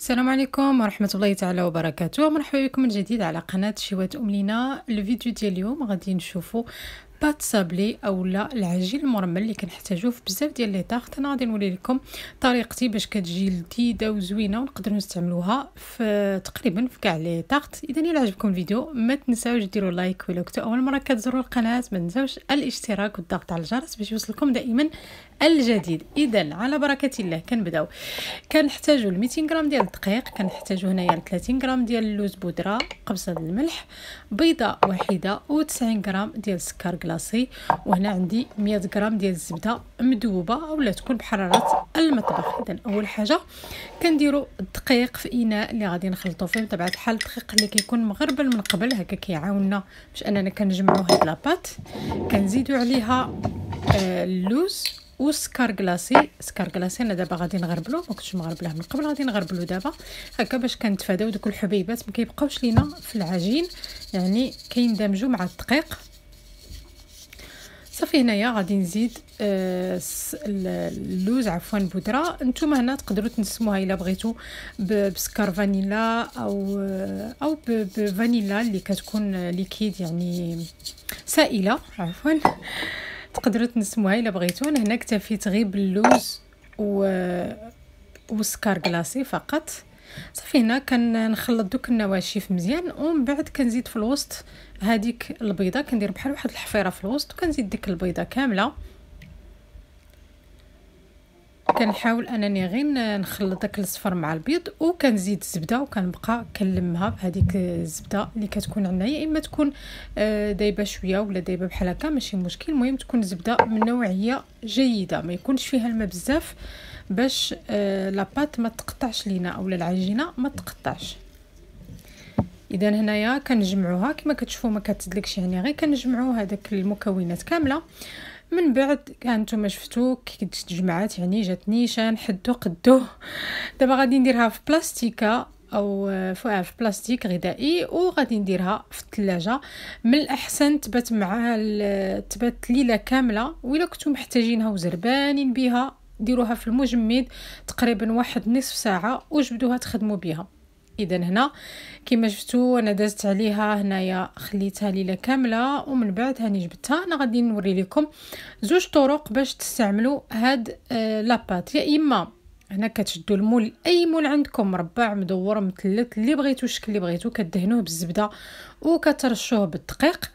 السلام عليكم ورحمة الله تعالى وبركاته مرحبا بكم من جديد على قناة شوات أم لينا الفيديو ديال اليوم غادي نشوفوا بات سابلي اولا العجين المرمل اللي كنحتاجوه في بزاف ديال لي طاخت انا غادي نوري لكم طريقتي باش كتجي لذيذه وزوينه ونقدروا نستعملوها في تقريبا في كاع لي طاخت اذا الى عجبكم الفيديو ما تنساوش ديروا لايك ولو كنتو اول مره كتزوروا القناه ما تنساوش الاشتراك والضغط على الجرس باش يوصلكم دائما الجديد اذا على بركه الله كنبداو كنحتاجوا 200 غرام ديال الدقيق كنحتاجوا هنايا 30 غرام ديال اللوز بودره قبصه الملح بيضه واحده و90 غرام ديال السكر بلاصي وهنا عندي 100 غرام ديال الزبده مذوبه ولا تكون بحراره المطبخ اذا اول حاجه كنديروا الدقيق في اناء اللي غادي نخلطوا فيه بطبيعه الحال الدقيق اللي كيكون مغربل من قبل هكا كيعاوننا باش اننا كنجمعوا هاد لاباط كنزيدوا عليها آه، اللوز اللوز سكر كلاصي سكر كلاصي انا دابا غادي نغربلو ما كنتش مغربلاه من قبل غادي نغربلو دابا هكا باش كنتفاداو دوك الحبيبات ما كيبقاوش لينا في العجين يعني كيندمجوا مع الدقيق صافي هنايا غادي نزيد آه اللوز عفوا البودره نتوما هنا تقدروا تنسموها الا بغيتو بسكر فانيلا او آه، او بفانيلا اللي كتكون ليكيد يعني سائله عفوا تقدروا تنسموها الا بغيتو هنا اكتفيت غير باللوز و آه، وسكر كلاصي فقط صافي هنا كنخلط دوك النواشف مزيان ومن بعد كنزيد في الوسط هذيك البيضه كندير بحال واحد الحفيره في الوسط وكنزيد ديك البيضه كامله كنحاول انني غير نخلط داك الصفر مع البيض وكنزيد الزبده وكنبقى كنلمها بهذيك الزبده اللي كتكون عندنا يا اما تكون آه، دايبه شويه ولا دايبه بحال هكا ماشي مشكل المهم تكون زبده من نوعيه جيده ما يكونش فيها الماء بزاف باش آه لاباط ما تقطعش لينا اولا العجينه ما تقطعش اذا هنايا كنجمعوها كما كتشوفوا ما كتدلكش يعني غير كنجمعوا هذاك المكونات كامله من بعد هانتوما شفتو كي تجمعات يعني جات نيشان حدو قدو دابا غادي نديرها في بلاستيكه او آه، آه، في بلاستيك غذائي وغادي نديرها في الثلاجه من الاحسن تبات معها تبات ليله كامله ولا كنتو محتاجينها وزربانين بها ديروها في المجمد تقريبا واحد نصف ساعه وجبدوها تخدموا بها اذا هنا كما شفتوا انا دازت عليها هنايا خليتها ليله كامله ومن بعد هاني جبتها انا غادي نوري لكم زوج طرق باش تستعملوا هاد آه، لاباط يا اما هنا كتشدوا المول اي مول عندكم مربع مدور مثلث اللي بغيتو الشكل اللي بغيتو كدهنوه بالزبده وكترشوه بالدقيق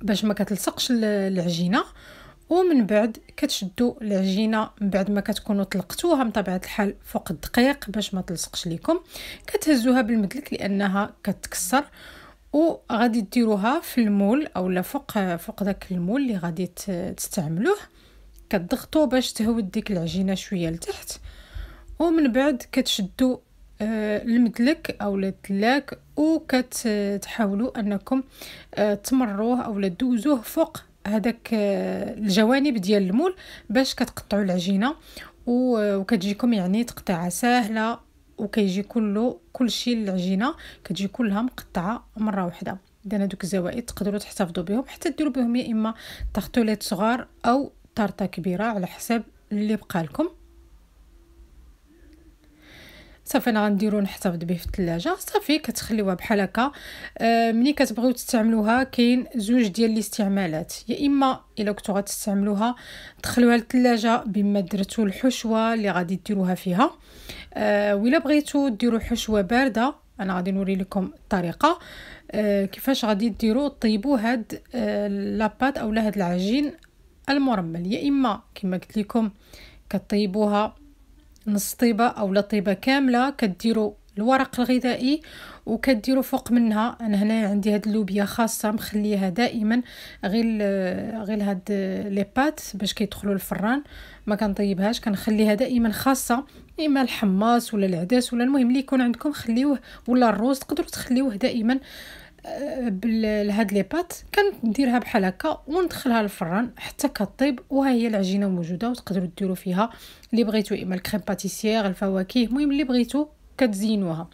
باش ما كتلصقش العجينه ومن بعد كتشدوا العجينه من بعد ما كتكونوا طلقتوها بطبيعه الحال فوق الدقيق باش ما تلصقش لكم كتهزوها بالمدلك لانها كتكسر وغادي ديروها في المول اولا فوق فوق داك المول اللي غادي تستعملوه كتضغطوا باش تهود ديك العجينه شويه لتحت ومن بعد كتشدوا آه، المدلك او الدلاك وكتحاولوا انكم آه، تمروه او دوزوه فوق هذاك آه، الجوانب ديال المول باش كتقطعوا العجينه آه، وكتجيكم يعني تقطيعه سهله وكيجي كله كلشي العجينه كتجي كلها مقطعه مره واحده اذا هذوك الزوائد تقدروا تحتفظوا بهم حتى ديروا بهم يا اما تارتوليت صغار او طارطه كبيره على حسب اللي بقى لكم صافي انا غنديرو نحتفظ به في الثلاجه صافي كتخليوها بحال هكا آه، ملي كتبغيو تستعملوها كاين زوج ديال الاستعمالات يا اما الا كنتو غتستعملوها دخلوها للثلاجه بما درتو الحشوه اللي غادي ديروها فيها آه، و الا بغيتو ديروا حشوه بارده انا غادي نوري لكم الطريقه آه، كيفاش غادي ديروا طيبوا هاد آه لاباط اولا هاد العجين المرمل يا اما كما قلت لكم كطيبوها نص طيبه اولا طيبه كامله كديروا الورق الغذائي وكديروا فوق منها انا هنا عندي هاد اللوبيا خاصه مخليها دائما غير غير هاد لي بات باش كيدخلوا الفران ما كنطيبهاش كنخليها دائما خاصه اما الحماص ولا العدس ولا المهم اللي يكون عندكم خليوه ولا الروز تقدروا تخليوه دائما بهاد لي بات كنديرها بحال هكا وندخلها للفران حتى كطيب وها هي العجينه موجوده وتقدروا ديروا فيها اللي بغيتو اما الكريم باتيسيير الفواكه المهم اللي بغيتو كتزينوها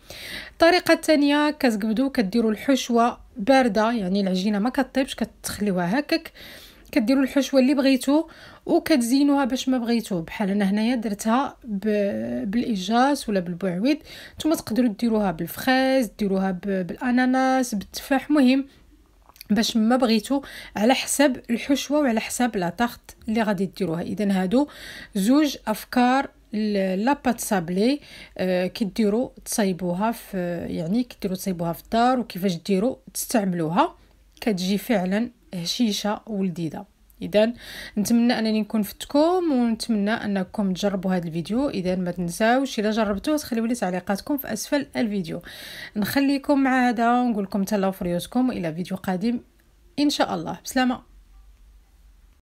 الطريقه الثانيه كتقبدوا كديروا الحشوه بارده يعني العجينه ما كطيبش كتخليوها هكاك كديروا الحشوه اللي بغيتو وكتزينوها باش ما بغيتو بحال انا هنايا درتها بالاجاس ولا بالبعويد نتوما تقدروا ديروها بالفخاز ديروها بالاناناس بالتفاح مهم باش ما بغيتو على حسب الحشوه وعلى حسب لا طارت اللي غادي ديروها اذا هادو زوج افكار لاباط سابلي آه كديروا تصايبوها في يعني كديروا تصايبوها في الدار وكيفاش ديروا تستعملوها كتجي فعلا هشيشه ولذيذه اذا نتمنى انني نكون فدتكم ونتمنى انكم تجربوا هذا الفيديو اذا ما تنساوش الا جربتوه تخليو لي تعليقاتكم في اسفل الفيديو نخليكم مع هذا ونقول لكم تهلاو فريوسكم الى فيديو قادم ان شاء الله بسلامه